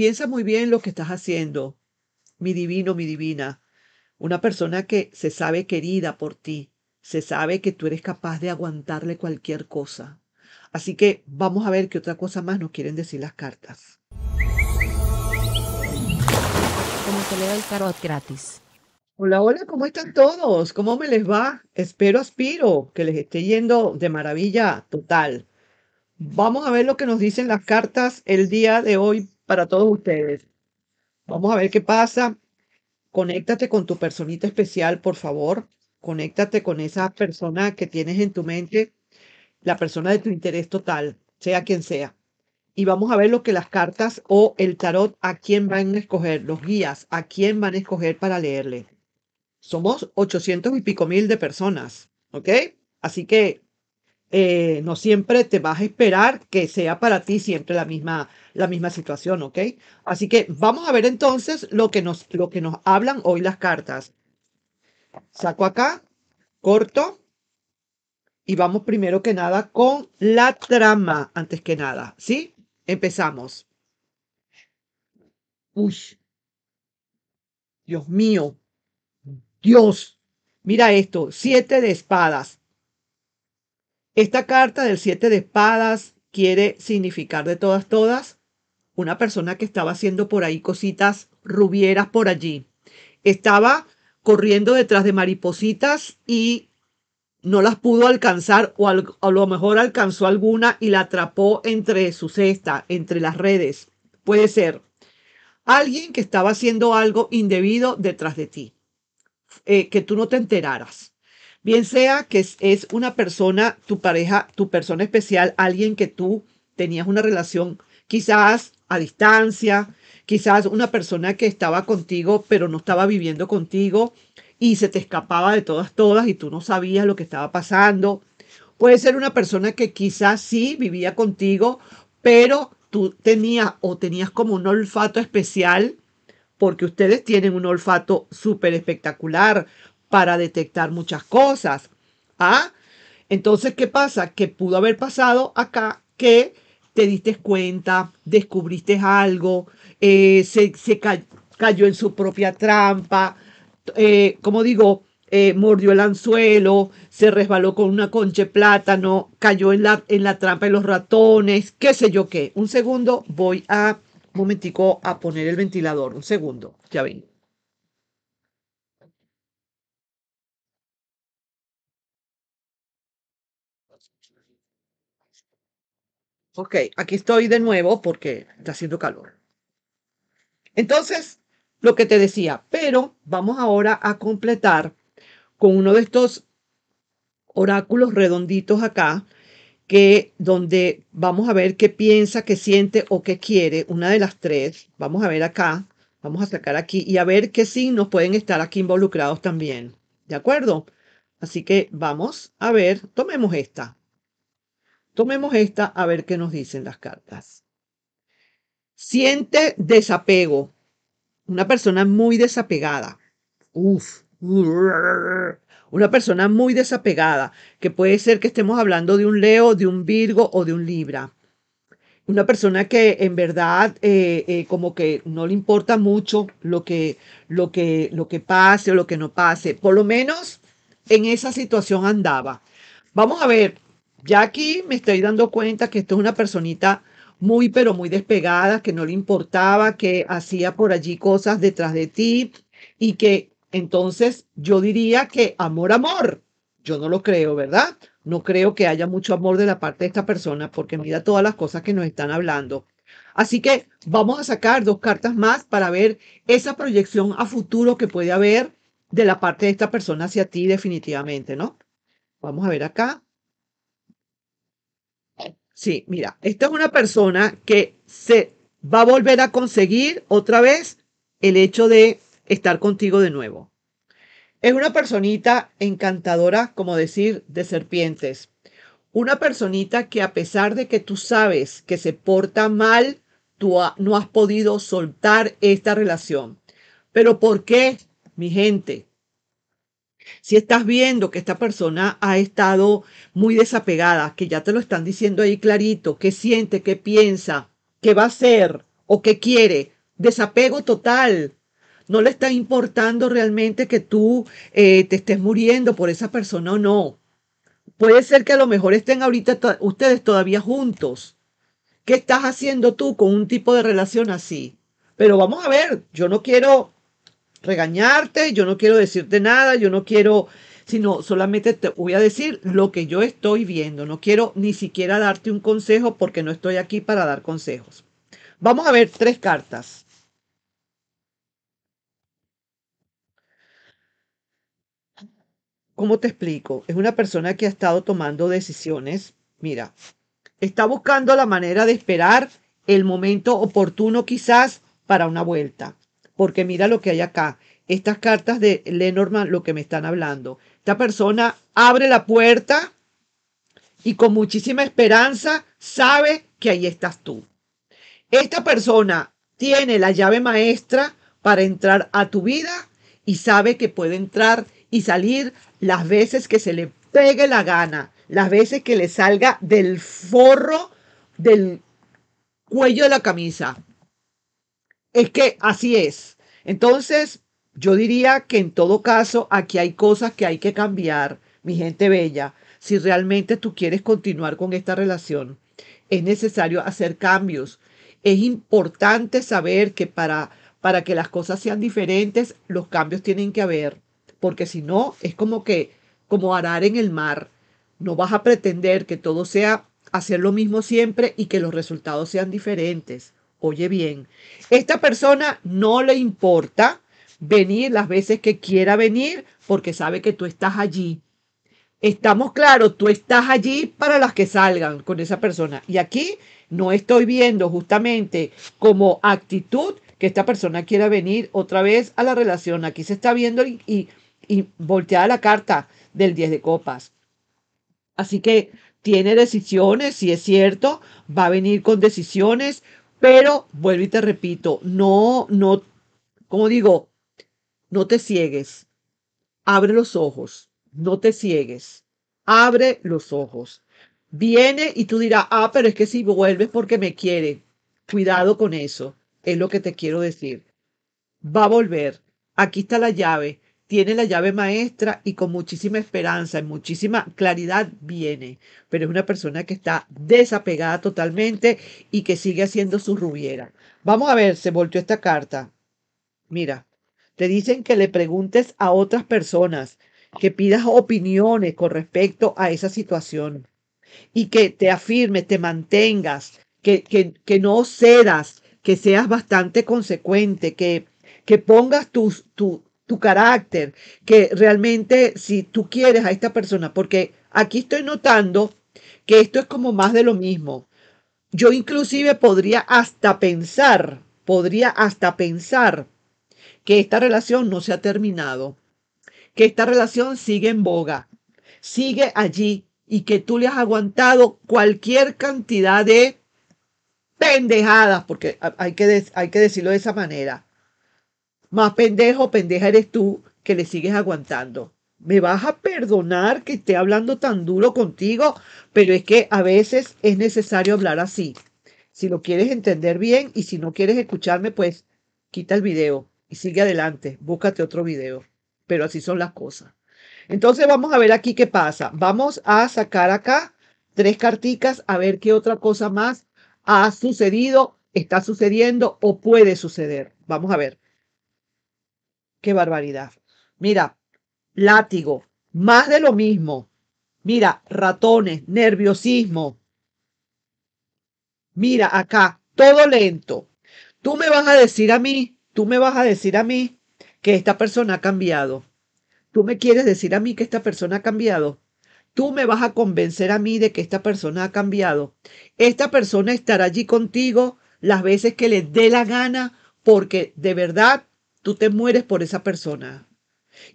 Piensa muy bien lo que estás haciendo, mi divino, mi divina. Una persona que se sabe querida por ti, se sabe que tú eres capaz de aguantarle cualquier cosa. Así que vamos a ver qué otra cosa más nos quieren decir las cartas. Como gratis. Hola, hola, ¿cómo están todos? ¿Cómo me les va? Espero, aspiro que les esté yendo de maravilla total. Vamos a ver lo que nos dicen las cartas el día de hoy para todos ustedes. Vamos a ver qué pasa. Conéctate con tu personita especial, por favor. Conéctate con esa persona que tienes en tu mente, la persona de tu interés total, sea quien sea. Y vamos a ver lo que las cartas o el tarot, a quién van a escoger, los guías, a quién van a escoger para leerle. Somos 800 y pico mil de personas, ¿ok? Así que eh, no siempre te vas a esperar que sea para ti siempre la misma, la misma situación, ¿ok? Así que vamos a ver entonces lo que nos, lo que nos hablan hoy las cartas. Saco acá, corto, y vamos primero que nada con la trama, antes que nada, ¿sí? Empezamos. Uy, Dios mío, Dios, mira esto, siete de espadas. Esta carta del siete de espadas quiere significar de todas, todas, una persona que estaba haciendo por ahí cositas rubieras por allí. Estaba corriendo detrás de maripositas y no las pudo alcanzar o a lo mejor alcanzó alguna y la atrapó entre su cesta, entre las redes. Puede ser alguien que estaba haciendo algo indebido detrás de ti, eh, que tú no te enteraras. Bien sea que es, una persona, tu pareja, tu persona especial, alguien que tú tenías una relación quizás a distancia, quizás una persona que estaba contigo pero no estaba viviendo contigo y se te escapaba de todas, todas y tú no sabías lo que estaba pasando. Puede ser una persona que quizás sí vivía contigo, pero tú tenías o tenías como un olfato especial, porque ustedes tienen un olfato súper espectacular, para detectar muchas cosas. ¿Ah? Entonces, ¿qué pasa? Que pudo haber pasado acá que te diste cuenta, descubriste algo, eh, se, cayó en su propia trampa, eh, como digo, eh, mordió el anzuelo, se resbaló con una concha de plátano, cayó en la, en la trampa de los ratones, qué sé yo qué. Un segundo, voy a, momentico, a poner el ventilador, un segundo, ya ven. Ok, aquí estoy de nuevo porque está haciendo calor. Entonces, lo que te decía, pero vamos ahora a completar con uno de estos oráculos redonditos acá, que donde vamos a ver qué piensa, qué siente o qué quiere, una de las tres. Vamos a ver acá, vamos a sacar aquí y a ver qué signos pueden estar aquí involucrados también. ¿De acuerdo? Así que vamos a ver, tomemos esta. Tomemos esta a ver qué nos dicen las cartas. Siente desapego. Una persona muy desapegada. Uf. Una persona muy desapegada, que puede ser que estemos hablando de un Leo, de un Virgo o de un Libra. Una persona que en verdad eh, eh, como que no le importa mucho lo que, lo, que, lo que pase o lo que no pase. Por lo menos en esa situación andaba. Vamos a ver ya aquí me estoy dando cuenta que esto es una personita muy, pero muy despegada, que no le importaba, que hacía por allí cosas detrás de ti y que entonces yo diría que amor, amor. Yo no lo creo, ¿verdad? No creo que haya mucho amor de la parte de esta persona porque mira todas las cosas que nos están hablando. Así que vamos a sacar dos cartas más para ver esa proyección a futuro que puede haber de la parte de esta persona hacia ti definitivamente, ¿no? Vamos a ver acá. Sí, mira, esta es una persona que se va a volver a conseguir otra vez el hecho de estar contigo de nuevo. Es una personita encantadora, como decir, de serpientes. Una personita que a pesar de que tú sabes que se porta mal, tú no has podido soltar esta relación. Pero ¿por qué, mi gente? Si estás viendo que esta persona ha estado muy desapegada, que ya te lo están diciendo ahí clarito, qué siente, qué piensa, qué va a hacer o qué quiere, desapego total. No le está importando realmente que tú eh, te estés muriendo por esa persona o no. Puede ser que a lo mejor estén ahorita ustedes todavía juntos. ¿Qué estás haciendo tú con un tipo de relación así? Pero vamos a ver, yo no quiero regañarte, yo no quiero decirte nada, yo no quiero, sino solamente te voy a decir lo que yo estoy viendo. No quiero ni siquiera darte un consejo porque no estoy aquí para dar consejos. Vamos a ver tres cartas. ¿Cómo te explico? Es una persona que ha estado tomando decisiones. Mira, está buscando la manera de esperar el momento oportuno quizás para una vuelta porque mira lo que hay acá. Estas cartas de Lenormand, lo que me están hablando. Esta persona abre la puerta y con muchísima esperanza sabe que ahí estás tú. Esta persona tiene la llave maestra para entrar a tu vida y sabe que puede entrar y salir las veces que se le pegue la gana, las veces que le salga del forro del cuello de la camisa. Es que así es. Entonces, yo diría que en todo caso, aquí hay cosas que hay que cambiar, mi gente bella. Si realmente tú quieres continuar con esta relación, es necesario hacer cambios. Es importante saber que para, para que las cosas sean diferentes, los cambios tienen que haber, porque si no, es como que, como arar en el mar. No vas a pretender que todo sea hacer lo mismo siempre y que los resultados sean diferentes. Oye bien, esta persona no le importa venir las veces que quiera venir porque sabe que tú estás allí. Estamos claros, tú estás allí para las que salgan con esa persona. Y aquí no estoy viendo justamente como actitud que esta persona quiera venir otra vez a la relación. Aquí se está viendo y, y, volteada la carta del 10 de copas. Así que tiene decisiones, si es cierto, va a venir con decisiones, pero vuelvo y te repito, no, no, como digo, no te ciegues. Abre los ojos, no te ciegues. Abre los ojos. Viene y tú dirás, ah, pero es que si vuelves porque me quiere. Cuidado con eso, es lo que te quiero decir. Va a volver. Aquí está la llave tiene la llave maestra y con muchísima esperanza y muchísima claridad viene, pero es una persona que está desapegada totalmente y que sigue haciendo su rubiera. Vamos a ver, se volteó esta carta. Mira, te dicen que le preguntes a otras personas, que pidas opiniones con respecto a esa situación y que te afirmes, te mantengas, que, que, no cedas, que seas bastante consecuente, que, que pongas tus, tu, tu carácter, que realmente si tú quieres a esta persona, porque aquí estoy notando que esto es como más de lo mismo. Yo inclusive podría hasta pensar, podría hasta pensar que esta relación no se ha terminado, que esta relación sigue en boga, sigue allí y que tú le has aguantado cualquier cantidad de pendejadas, porque hay que, hay que decirlo de esa manera, más pendejo, pendeja eres tú que le sigues aguantando. Me vas a perdonar que esté hablando tan duro contigo, pero es que a veces es necesario hablar así. Si lo quieres entender bien y si no quieres escucharme, pues quita el video y sigue adelante, búscate otro video. Pero así son las cosas. Entonces vamos a ver aquí qué pasa. Vamos a sacar acá tres carticas a ver qué otra cosa más ha sucedido, está sucediendo o puede suceder. Vamos a ver. Qué barbaridad. Mira, látigo, más de lo mismo. Mira, ratones, nerviosismo. Mira, acá, todo lento. Tú me vas a decir a mí, tú me vas a decir a mí que esta persona ha cambiado. Tú me quieres decir a mí que esta persona ha cambiado. Tú me vas a convencer a mí de que esta persona ha cambiado. Esta persona estará allí contigo las veces que le dé la gana porque de verdad Tú te mueres por esa persona.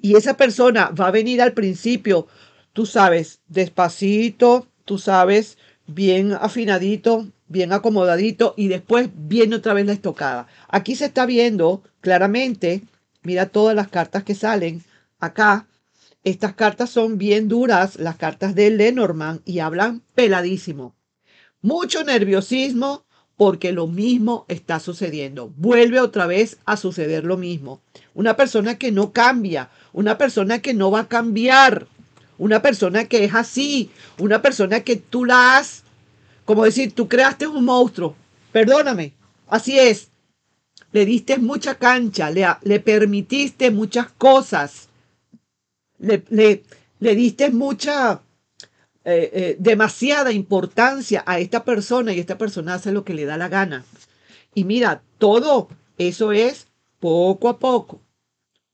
Y esa persona va a venir al principio, tú sabes, despacito, tú sabes, bien afinadito, bien acomodadito y después viene otra vez la estocada. Aquí se está viendo claramente, mira todas las cartas que salen acá. Estas cartas son bien duras, las cartas de Lenormand, y hablan peladísimo. Mucho nerviosismo, porque lo mismo está sucediendo. Vuelve otra vez a suceder lo mismo. Una persona que no cambia, una persona que no va a cambiar, una persona que es así, una persona que tú la has, como decir, tú creaste un monstruo, perdóname, así es. Le diste mucha cancha, le, permitiste muchas cosas, le, le, le diste mucha eh, eh, demasiada importancia a esta persona y esta persona hace lo que le da la gana. Y mira, todo eso es poco a poco,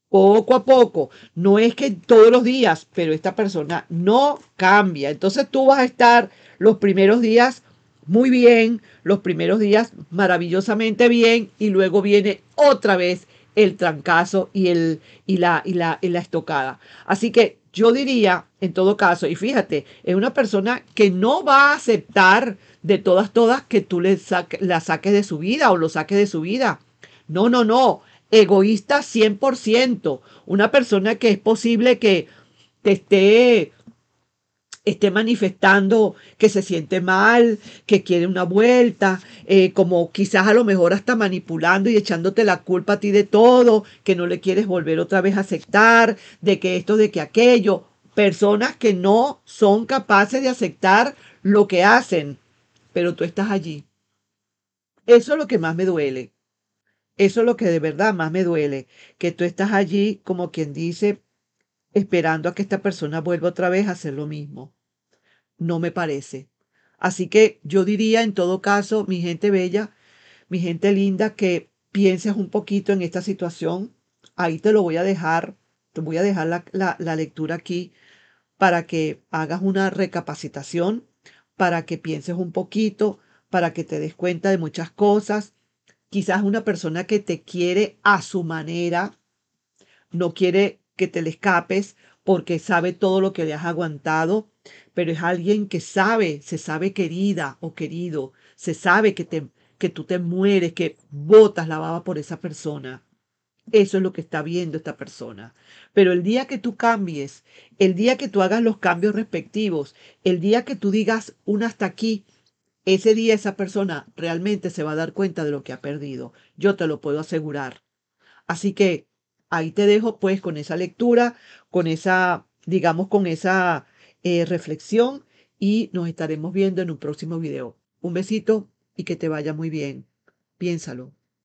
poco a poco. No es que todos los días, pero esta persona no cambia. Entonces tú vas a estar los primeros días muy bien, los primeros días maravillosamente bien y luego viene otra vez el trancazo y, el, y, la, y la estocada. Así que yo diría, en todo caso, y fíjate, es una persona que no va a aceptar de todas, todas que tú le la saques de su vida o lo saques de su vida. No, no, no. Egoísta 100%. Una persona que es posible que te esté esté manifestando que se siente mal, que quiere una vuelta, eh, como quizás a lo mejor hasta manipulando y echándote la culpa a ti de todo, que no le quieres volver otra vez a aceptar, de que esto, de que aquello. Personas que no son capaces de aceptar lo que hacen, pero tú estás allí. Eso es lo que más me duele. Eso es lo que de verdad más me duele, que tú estás allí como quien dice esperando a que esta persona vuelva otra vez a hacer lo mismo. No me parece. Así que yo diría en todo caso, mi gente bella, mi gente linda, que pienses un poquito en esta situación. Ahí te lo voy a dejar, te voy a dejar la, lectura aquí para que hagas una recapacitación, para que pienses un poquito, para que te des cuenta de muchas cosas. Quizás una persona que te quiere a su manera, no quiere que te le escapes porque sabe todo lo que le has aguantado, pero es alguien que sabe, se sabe querida o querido, se sabe que, te, que tú te mueres, que botas la baba por esa persona. Eso es lo que está viendo esta persona. Pero el día que tú cambies, el día que tú hagas los cambios respectivos, el día que tú digas un hasta aquí, ese día esa persona realmente se va a dar cuenta de lo que ha perdido. Yo te lo puedo asegurar. Así que Ahí te dejo pues con esa lectura, con esa, digamos, con esa eh, reflexión y nos estaremos viendo en un próximo video. Un besito y que te vaya muy bien. Piénsalo.